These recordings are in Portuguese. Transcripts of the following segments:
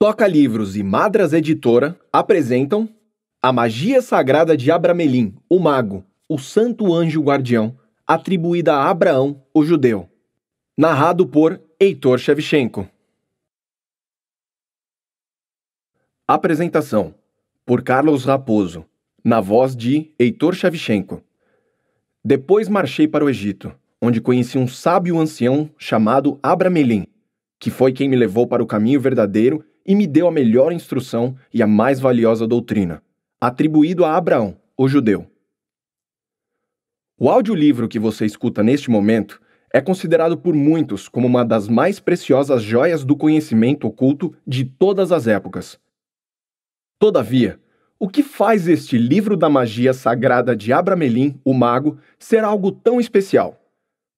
Toca Livros e Madras Editora apresentam A Magia Sagrada de Abramelim, o Mago, o Santo Anjo Guardião, atribuída a Abraão, o Judeu. Narrado por Heitor Shevchenko. Apresentação por Carlos Raposo, na voz de Heitor Shevchenko. Depois marchei para o Egito, onde conheci um sábio ancião chamado Abramelim, que foi quem me levou para o caminho verdadeiro e me deu a melhor instrução e a mais valiosa doutrina, atribuído a Abraão, o judeu. O audiolivro que você escuta neste momento é considerado por muitos como uma das mais preciosas joias do conhecimento oculto de todas as épocas. Todavia, o que faz este livro da magia sagrada de Abramelin, o mago, ser algo tão especial?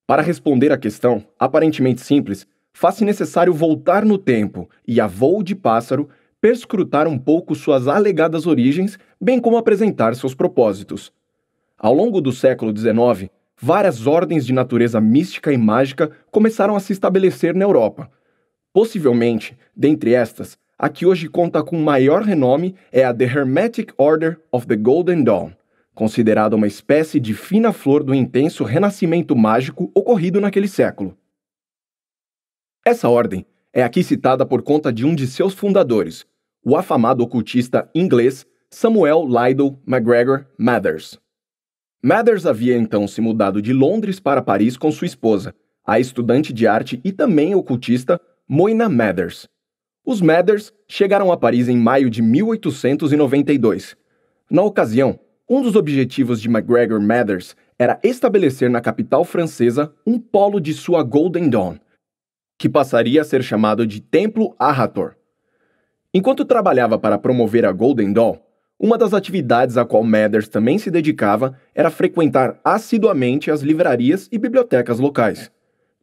Para responder à questão, aparentemente simples, faz-se necessário voltar no tempo e, a voo de pássaro, perscrutar um pouco suas alegadas origens, bem como apresentar seus propósitos. Ao longo do século XIX, várias ordens de natureza mística e mágica começaram a se estabelecer na Europa. Possivelmente, dentre estas, a que hoje conta com maior renome é a The Hermetic Order of the Golden Dawn, considerada uma espécie de fina flor do intenso renascimento mágico ocorrido naquele século. Essa ordem é aqui citada por conta de um de seus fundadores, o afamado ocultista inglês Samuel Lydell MacGregor Mathers. Mathers havia então se mudado de Londres para Paris com sua esposa, a estudante de arte e também ocultista Moina Mathers. Os Mathers chegaram a Paris em maio de 1892. Na ocasião, um dos objetivos de MacGregor Mathers era estabelecer na capital francesa um polo de sua Golden Dawn – que passaria a ser chamado de Templo Arrator. Enquanto trabalhava para promover a Golden Dawn, uma das atividades a qual Mathers também se dedicava era frequentar assiduamente as livrarias e bibliotecas locais.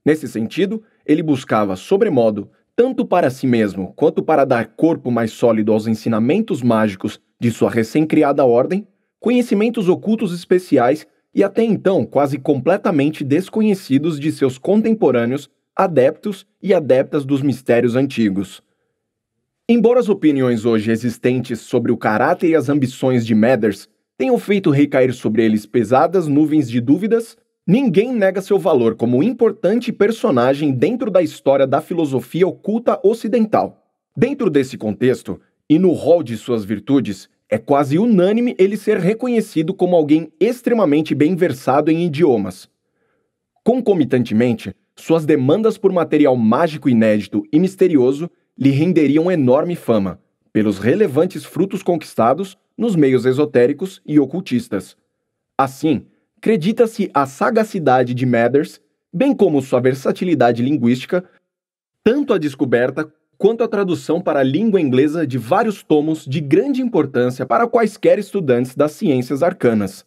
Nesse sentido, ele buscava, sobremodo, tanto para si mesmo quanto para dar corpo mais sólido aos ensinamentos mágicos de sua recém-criada ordem, conhecimentos ocultos especiais e até então quase completamente desconhecidos de seus contemporâneos adeptos e adeptas dos mistérios antigos. Embora as opiniões hoje existentes sobre o caráter e as ambições de Mathers tenham feito recair sobre eles pesadas nuvens de dúvidas, ninguém nega seu valor como importante personagem dentro da história da filosofia oculta ocidental. Dentro desse contexto, e no rol de suas virtudes, é quase unânime ele ser reconhecido como alguém extremamente bem versado em idiomas. Concomitantemente, suas demandas por material mágico inédito e misterioso lhe renderiam enorme fama, pelos relevantes frutos conquistados nos meios esotéricos e ocultistas. Assim, acredita-se a sagacidade de Mathers, bem como sua versatilidade linguística, tanto a descoberta quanto a tradução para a língua inglesa de vários tomos de grande importância para quaisquer estudantes das ciências arcanas.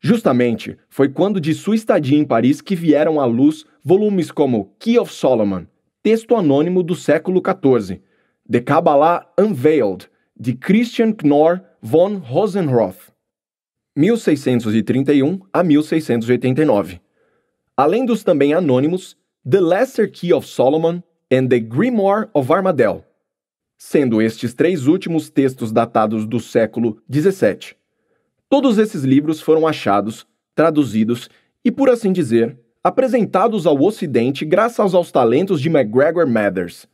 Justamente foi quando de sua estadia em Paris que vieram à luz volumes como Key of Solomon, texto anônimo do século XIV, The Kabbalah Unveiled, de Christian Knorr von Rosenroth, 1631 a 1689. Além dos também anônimos The Lesser Key of Solomon and The Grimoire of Armadale, sendo estes três últimos textos datados do século XVII. Todos esses livros foram achados, traduzidos e, por assim dizer, apresentados ao Ocidente graças aos talentos de MacGregor Mathers.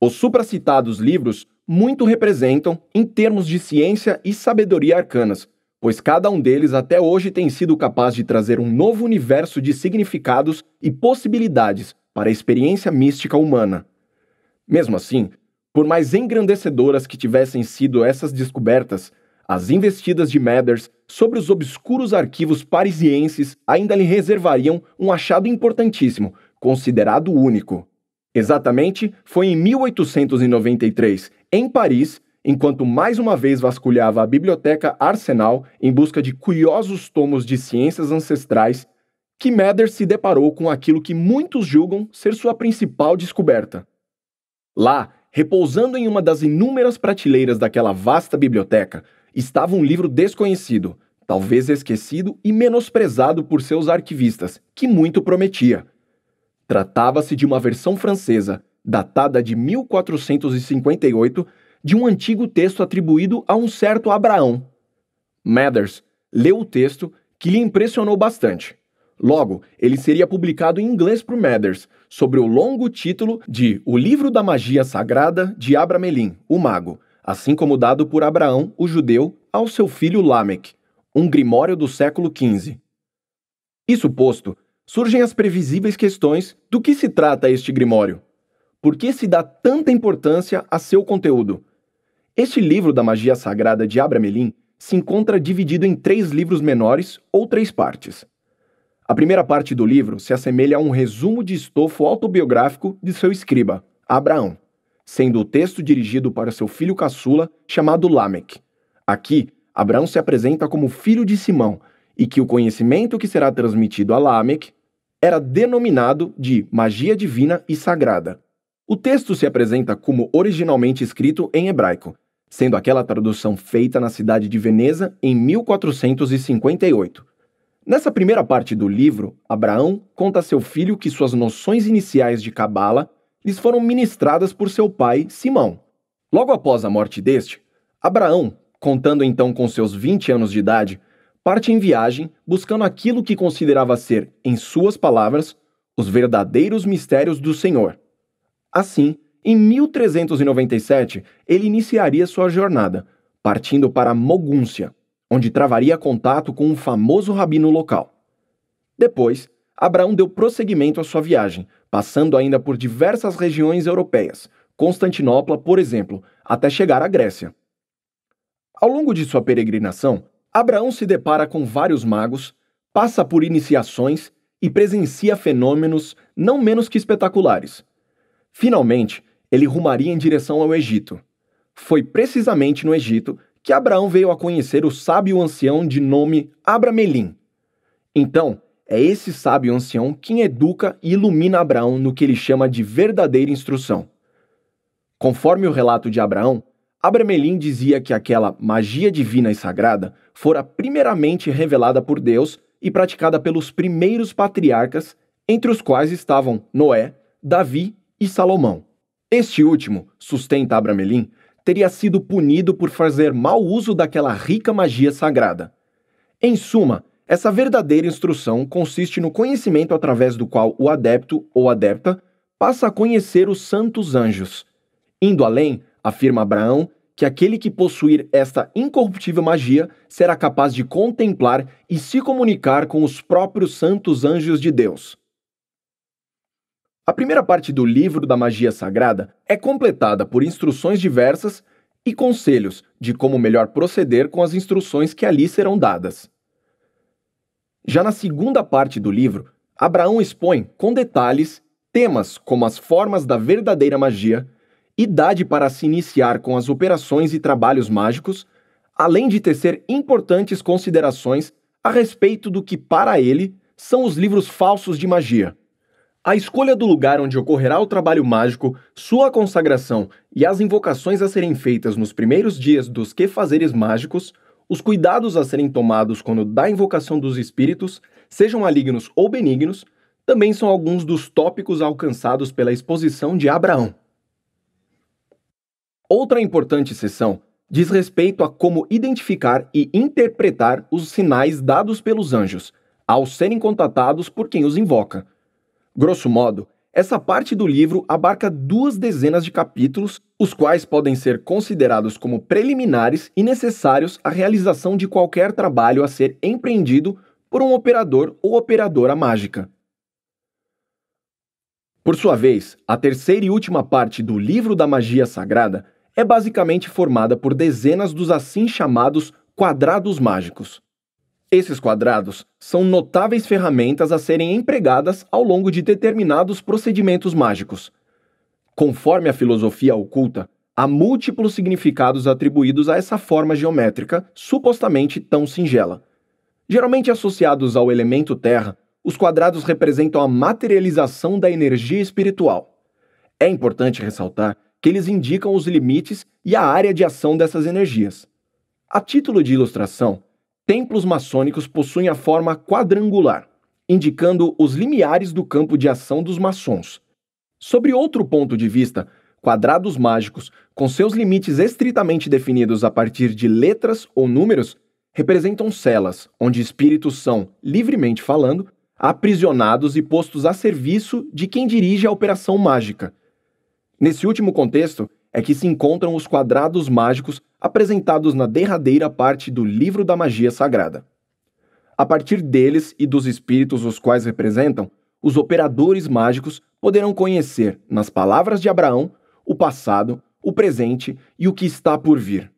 Os supracitados livros muito representam em termos de ciência e sabedoria arcanas, pois cada um deles até hoje tem sido capaz de trazer um novo universo de significados e possibilidades para a experiência mística humana. Mesmo assim, por mais engrandecedoras que tivessem sido essas descobertas, as investidas de Mathers sobre os obscuros arquivos parisienses ainda lhe reservariam um achado importantíssimo, considerado único. Exatamente foi em 1893, em Paris, enquanto mais uma vez vasculhava a biblioteca Arsenal em busca de curiosos tomos de ciências ancestrais, que Mathers se deparou com aquilo que muitos julgam ser sua principal descoberta. Lá, repousando em uma das inúmeras prateleiras daquela vasta biblioteca, estava um livro desconhecido, talvez esquecido e menosprezado por seus arquivistas, que muito prometia. Tratava-se de uma versão francesa, datada de 1458, de um antigo texto atribuído a um certo Abraão. Mathers leu o texto, que lhe impressionou bastante. Logo, ele seria publicado em inglês por Mathers, sobre o longo título de O Livro da Magia Sagrada de Abramelin, o Mago, assim como dado por Abraão, o judeu, ao seu filho Lamech, um grimório do século XV. Isso posto, surgem as previsíveis questões do que se trata este grimório. Por que se dá tanta importância a seu conteúdo? Este livro da magia sagrada de Abramelin se encontra dividido em três livros menores ou três partes. A primeira parte do livro se assemelha a um resumo de estofo autobiográfico de seu escriba, Abraão sendo o texto dirigido para seu filho caçula, chamado Lamech. Aqui, Abraão se apresenta como filho de Simão e que o conhecimento que será transmitido a Lamech era denominado de magia divina e sagrada. O texto se apresenta como originalmente escrito em hebraico, sendo aquela tradução feita na cidade de Veneza em 1458. Nessa primeira parte do livro, Abraão conta a seu filho que suas noções iniciais de Cabala lhes foram ministradas por seu pai Simão. Logo após a morte deste, Abraão, contando então com seus 20 anos de idade, parte em viagem buscando aquilo que considerava ser, em suas palavras, os verdadeiros mistérios do Senhor. Assim, em 1397, ele iniciaria sua jornada, partindo para Mogúncia, onde travaria contato com um famoso rabino local. Depois, Abraão deu prosseguimento à sua viagem, passando ainda por diversas regiões europeias, Constantinopla, por exemplo, até chegar à Grécia. Ao longo de sua peregrinação, Abraão se depara com vários magos, passa por iniciações e presencia fenômenos não menos que espetaculares. Finalmente, ele rumaria em direção ao Egito. Foi precisamente no Egito que Abraão veio a conhecer o sábio ancião de nome Abramelim. Então, é esse sábio ancião quem educa e ilumina Abraão no que ele chama de verdadeira instrução. Conforme o relato de Abraão, Abramelim dizia que aquela magia divina e sagrada fora primeiramente revelada por Deus e praticada pelos primeiros patriarcas, entre os quais estavam Noé, Davi e Salomão. Este último, sustenta Abramelim, teria sido punido por fazer mau uso daquela rica magia sagrada. Em suma, essa verdadeira instrução consiste no conhecimento através do qual o adepto ou adepta passa a conhecer os santos anjos. Indo além, afirma Abraão, que aquele que possuir esta incorruptível magia será capaz de contemplar e se comunicar com os próprios santos anjos de Deus. A primeira parte do livro da magia sagrada é completada por instruções diversas e conselhos de como melhor proceder com as instruções que ali serão dadas. Já na segunda parte do livro, Abraão expõe, com detalhes, temas como as formas da verdadeira magia, idade para se iniciar com as operações e trabalhos mágicos, além de tecer importantes considerações a respeito do que, para ele, são os livros falsos de magia. A escolha do lugar onde ocorrerá o trabalho mágico, sua consagração e as invocações a serem feitas nos primeiros dias dos quefazeres mágicos os cuidados a serem tomados quando da invocação dos espíritos, sejam malignos ou benignos, também são alguns dos tópicos alcançados pela exposição de Abraão. Outra importante sessão diz respeito a como identificar e interpretar os sinais dados pelos anjos, ao serem contatados por quem os invoca. Grosso modo, essa parte do livro abarca duas dezenas de capítulos, os quais podem ser considerados como preliminares e necessários à realização de qualquer trabalho a ser empreendido por um operador ou operadora mágica. Por sua vez, a terceira e última parte do Livro da Magia Sagrada é basicamente formada por dezenas dos assim chamados quadrados mágicos. Esses quadrados são notáveis ferramentas a serem empregadas ao longo de determinados procedimentos mágicos. Conforme a filosofia oculta, há múltiplos significados atribuídos a essa forma geométrica supostamente tão singela. Geralmente associados ao elemento terra, os quadrados representam a materialização da energia espiritual. É importante ressaltar que eles indicam os limites e a área de ação dessas energias. A título de ilustração, templos maçônicos possuem a forma quadrangular, indicando os limiares do campo de ação dos maçons. Sobre outro ponto de vista, quadrados mágicos, com seus limites estritamente definidos a partir de letras ou números, representam celas onde espíritos são, livremente falando, aprisionados e postos a serviço de quem dirige a operação mágica. Nesse último contexto é que se encontram os quadrados mágicos apresentados na derradeira parte do Livro da Magia Sagrada. A partir deles e dos espíritos os quais representam, os operadores mágicos poderão conhecer, nas palavras de Abraão, o passado, o presente e o que está por vir.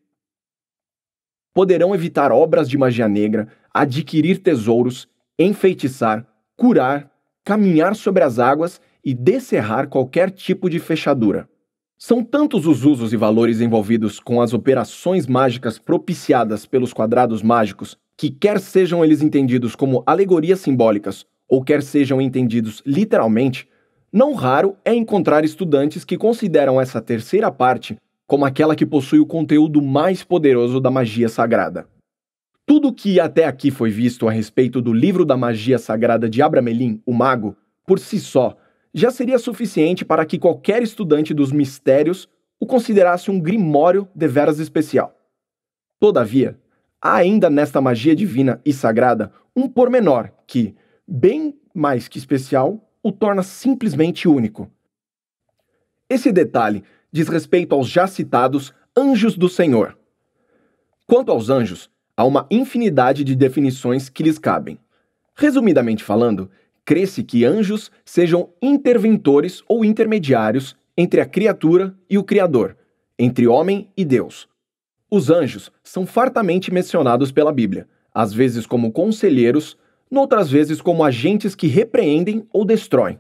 Poderão evitar obras de magia negra, adquirir tesouros, enfeitiçar, curar, caminhar sobre as águas e descerrar qualquer tipo de fechadura. São tantos os usos e valores envolvidos com as operações mágicas propiciadas pelos quadrados mágicos que, quer sejam eles entendidos como alegorias simbólicas ou quer sejam entendidos literalmente, não raro é encontrar estudantes que consideram essa terceira parte como aquela que possui o conteúdo mais poderoso da magia sagrada. Tudo o que até aqui foi visto a respeito do livro da magia sagrada de Abramelin, o Mago, por si só, já seria suficiente para que qualquer estudante dos mistérios o considerasse um grimório deveras especial. Todavia, há ainda nesta magia divina e sagrada um pormenor que, bem mais que especial, o torna simplesmente único. Esse detalhe diz respeito aos já citados anjos do Senhor. Quanto aos anjos, há uma infinidade de definições que lhes cabem. Resumidamente falando, crê-se que anjos sejam interventores ou intermediários entre a criatura e o Criador, entre homem e Deus. Os anjos são fartamente mencionados pela Bíblia, às vezes como conselheiros, noutras vezes como agentes que repreendem ou destroem.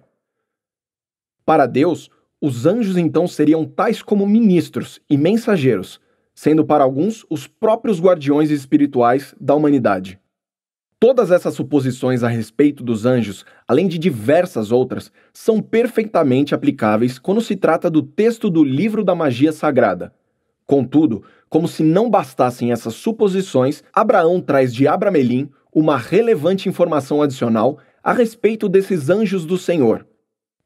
Para Deus, os anjos então seriam tais como ministros e mensageiros, sendo para alguns os próprios guardiões espirituais da humanidade. Todas essas suposições a respeito dos anjos, além de diversas outras, são perfeitamente aplicáveis quando se trata do texto do livro da magia sagrada. Contudo, como se não bastassem essas suposições, Abraão traz de Abramelim uma relevante informação adicional a respeito desses anjos do Senhor.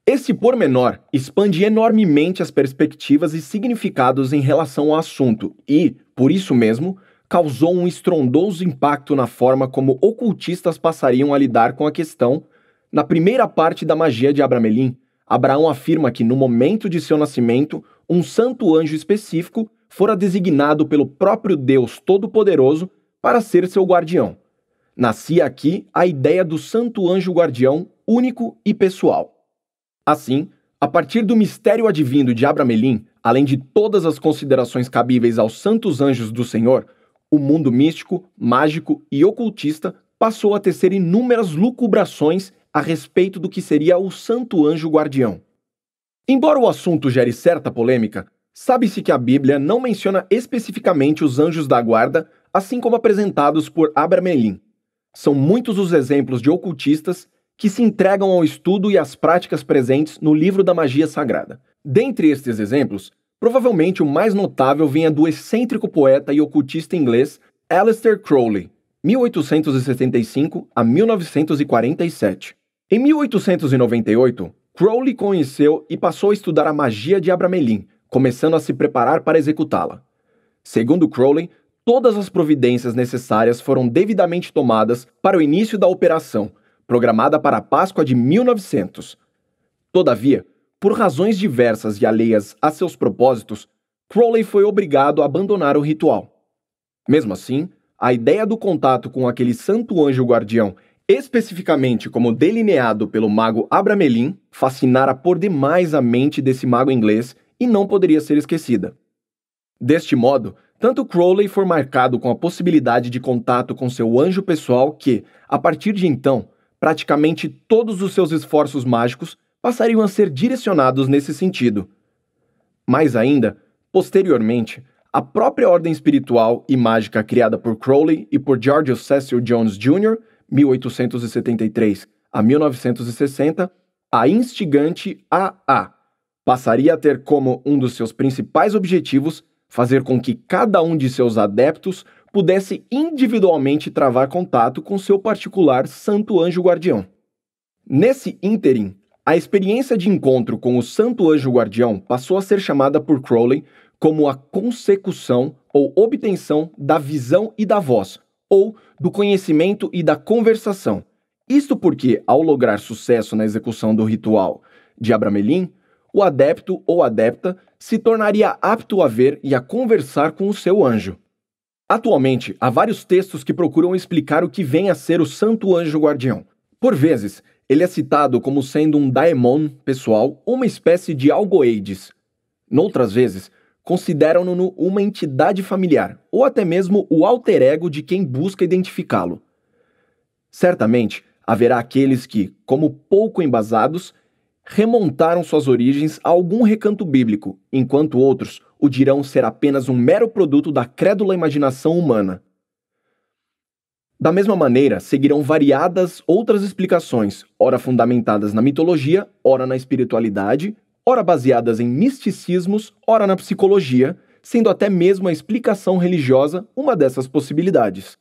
Esse pormenor expande enormemente as perspectivas e significados em relação ao assunto e, por isso mesmo, causou um estrondoso impacto na forma como ocultistas passariam a lidar com a questão. Na primeira parte da magia de Abramelin, Abraão afirma que no momento de seu nascimento, um santo anjo específico fora designado pelo próprio Deus Todo-Poderoso para ser seu guardião. Nascia aqui a ideia do santo anjo guardião único e pessoal. Assim, a partir do mistério advindo de Abramelin, além de todas as considerações cabíveis aos santos anjos do Senhor, o mundo místico, mágico e ocultista passou a tecer inúmeras lucubrações a respeito do que seria o Santo Anjo Guardião. Embora o assunto gere certa polêmica, sabe-se que a Bíblia não menciona especificamente os anjos da guarda, assim como apresentados por Abramelin. São muitos os exemplos de ocultistas que se entregam ao estudo e às práticas presentes no livro da magia sagrada. Dentre estes exemplos, Provavelmente o mais notável vinha do excêntrico poeta e ocultista inglês Aleister Crowley, 1875 a 1947. Em 1898, Crowley conheceu e passou a estudar a magia de Abramelin, começando a se preparar para executá-la. Segundo Crowley, todas as providências necessárias foram devidamente tomadas para o início da operação, programada para a Páscoa de 1900. Todavia, por razões diversas e alheias a seus propósitos, Crowley foi obrigado a abandonar o ritual. Mesmo assim, a ideia do contato com aquele santo anjo guardião, especificamente como delineado pelo mago Abramelin, fascinara por demais a mente desse mago inglês e não poderia ser esquecida. Deste modo, tanto Crowley foi marcado com a possibilidade de contato com seu anjo pessoal que, a partir de então, praticamente todos os seus esforços mágicos passariam a ser direcionados nesse sentido. Mais ainda, posteriormente, a própria ordem espiritual e mágica criada por Crowley e por George Cecil Jones Jr., 1873 a 1960, a instigante AA, passaria a ter como um dos seus principais objetivos fazer com que cada um de seus adeptos pudesse individualmente travar contato com seu particular santo anjo guardião. Nesse ínterim, a experiência de encontro com o Santo Anjo Guardião passou a ser chamada por Crowley como a consecução ou obtenção da visão e da voz, ou do conhecimento e da conversação. Isto porque, ao lograr sucesso na execução do ritual de Abramelin, o adepto ou adepta se tornaria apto a ver e a conversar com o seu anjo. Atualmente, há vários textos que procuram explicar o que vem a ser o Santo Anjo Guardião. Por vezes, ele é citado como sendo um daemon pessoal, uma espécie de algoides. Noutras vezes, consideram-no uma entidade familiar, ou até mesmo o alter ego de quem busca identificá-lo. Certamente, haverá aqueles que, como pouco embasados, remontaram suas origens a algum recanto bíblico, enquanto outros o dirão ser apenas um mero produto da crédula imaginação humana. Da mesma maneira, seguirão variadas outras explicações, ora fundamentadas na mitologia, ora na espiritualidade, ora baseadas em misticismos, ora na psicologia, sendo até mesmo a explicação religiosa uma dessas possibilidades.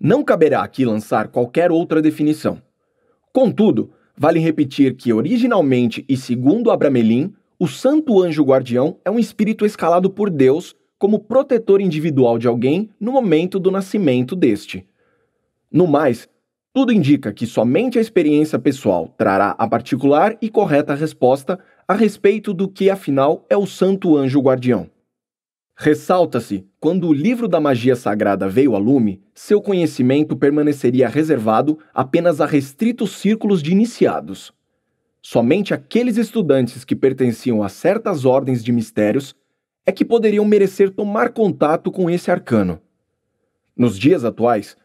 Não caberá aqui lançar qualquer outra definição. Contudo, vale repetir que originalmente e segundo Abramelin, o santo anjo guardião é um espírito escalado por Deus como protetor individual de alguém no momento do nascimento deste. No mais, tudo indica que somente a experiência pessoal trará a particular e correta resposta a respeito do que, afinal, é o Santo Anjo Guardião. Ressalta-se, quando o livro da magia sagrada veio a lume, seu conhecimento permaneceria reservado apenas a restritos círculos de iniciados. Somente aqueles estudantes que pertenciam a certas ordens de mistérios é que poderiam merecer tomar contato com esse arcano. Nos dias atuais,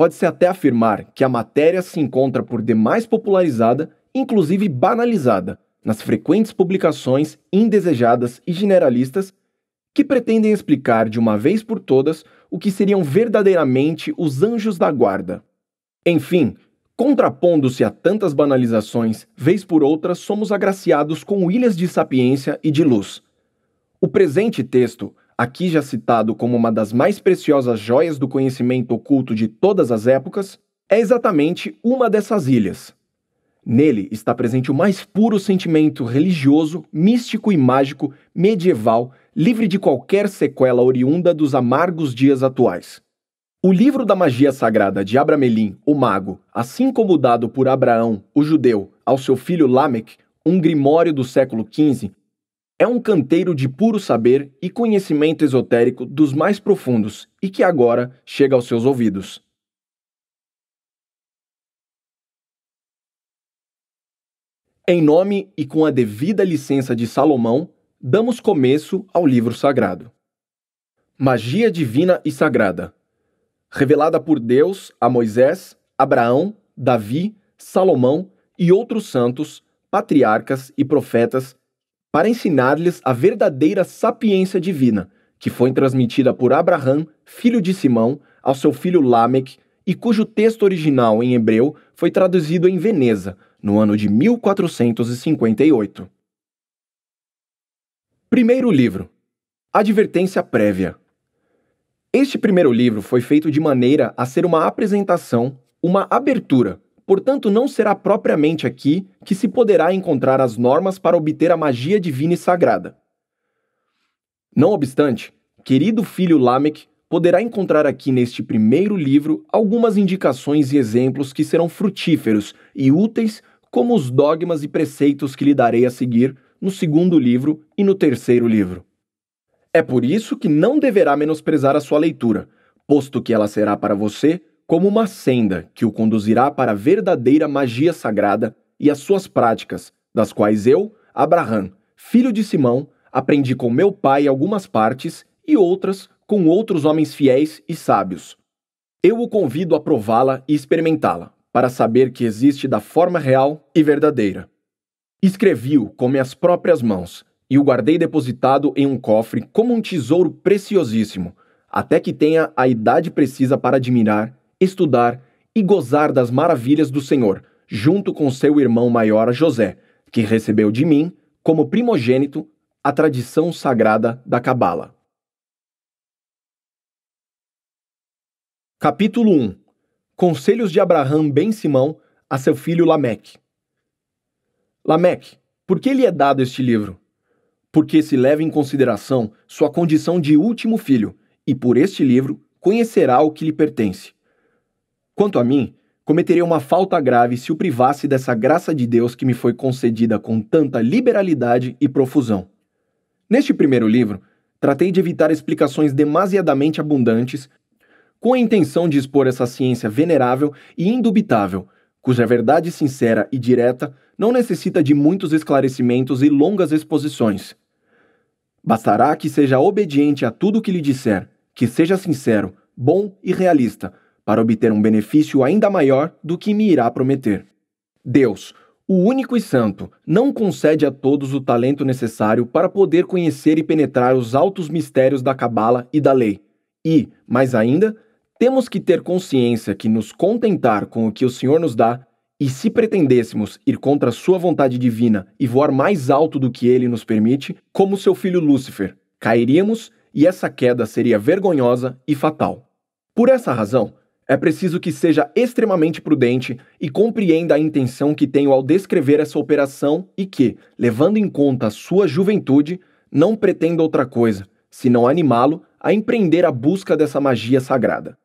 Pode-se até afirmar que a matéria se encontra por demais popularizada, inclusive banalizada, nas frequentes publicações indesejadas e generalistas que pretendem explicar de uma vez por todas o que seriam verdadeiramente os anjos da guarda. Enfim, contrapondo-se a tantas banalizações, vez por outra somos agraciados com ilhas de sapiência e de luz. O presente texto aqui já citado como uma das mais preciosas joias do conhecimento oculto de todas as épocas, é exatamente uma dessas ilhas. Nele está presente o mais puro sentimento religioso, místico e mágico medieval, livre de qualquer sequela oriunda dos amargos dias atuais. O livro da magia sagrada de Abramelim, o mago, assim como dado por Abraão, o judeu, ao seu filho Lamech, um grimório do século XV, é um canteiro de puro saber e conhecimento esotérico dos mais profundos e que agora chega aos seus ouvidos. Em nome e com a devida licença de Salomão, damos começo ao livro sagrado. Magia divina e sagrada. Revelada por Deus a Moisés, Abraão, Davi, Salomão e outros santos, patriarcas e profetas para ensinar-lhes a verdadeira sapiência divina, que foi transmitida por Abraham, filho de Simão, ao seu filho Lameque, e cujo texto original em hebreu foi traduzido em Veneza, no ano de 1458. Primeiro livro. Advertência prévia. Este primeiro livro foi feito de maneira a ser uma apresentação, uma abertura Portanto, não será propriamente aqui que se poderá encontrar as normas para obter a magia divina e sagrada. Não obstante, querido filho Lamech poderá encontrar aqui neste primeiro livro algumas indicações e exemplos que serão frutíferos e úteis, como os dogmas e preceitos que lhe darei a seguir no segundo livro e no terceiro livro. É por isso que não deverá menosprezar a sua leitura, posto que ela será para você como uma senda que o conduzirá para a verdadeira magia sagrada e as suas práticas, das quais eu, Abraham, filho de Simão, aprendi com meu pai algumas partes e outras com outros homens fiéis e sábios. Eu o convido a prová-la e experimentá-la, para saber que existe da forma real e verdadeira. Escrevi-o com minhas próprias mãos e o guardei depositado em um cofre como um tesouro preciosíssimo, até que tenha a idade precisa para admirar estudar e gozar das maravilhas do Senhor, junto com seu irmão maior José, que recebeu de mim, como primogênito, a tradição sagrada da Cabala. Capítulo 1 Conselhos de Abraham Ben Simão a seu filho Lameque. Lameque, por que lhe é dado este livro? Porque se leva em consideração sua condição de último filho, e por este livro conhecerá o que lhe pertence. Quanto a mim, cometeria uma falta grave se o privasse dessa graça de Deus que me foi concedida com tanta liberalidade e profusão. Neste primeiro livro, tratei de evitar explicações demasiadamente abundantes, com a intenção de expor essa ciência venerável e indubitável, cuja verdade sincera e direta não necessita de muitos esclarecimentos e longas exposições. Bastará que seja obediente a tudo o que lhe disser, que seja sincero, bom e realista, para obter um benefício ainda maior do que me irá prometer. Deus, o único e santo, não concede a todos o talento necessário para poder conhecer e penetrar os altos mistérios da Cabala e da lei. E, mais ainda, temos que ter consciência que nos contentar com o que o Senhor nos dá, e se pretendêssemos ir contra a sua vontade divina e voar mais alto do que ele nos permite, como seu filho Lúcifer, cairíamos e essa queda seria vergonhosa e fatal. Por essa razão, é preciso que seja extremamente prudente e compreenda a intenção que tenho ao descrever essa operação e que, levando em conta a sua juventude, não pretenda outra coisa, senão animá-lo a empreender a busca dessa magia sagrada.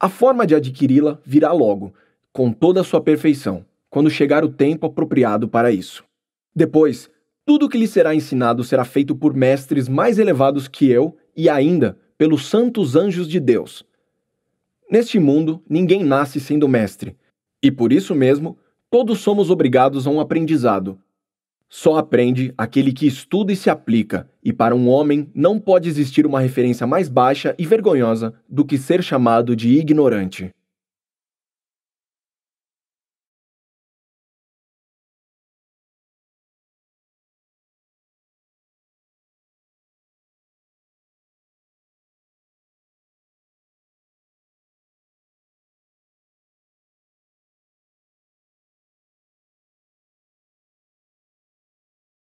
A forma de adquiri-la virá logo, com toda a sua perfeição, quando chegar o tempo apropriado para isso. Depois, tudo o que lhe será ensinado será feito por mestres mais elevados que eu e ainda pelos santos anjos de Deus, Neste mundo, ninguém nasce sendo mestre, e por isso mesmo, todos somos obrigados a um aprendizado. Só aprende aquele que estuda e se aplica, e para um homem não pode existir uma referência mais baixa e vergonhosa do que ser chamado de ignorante.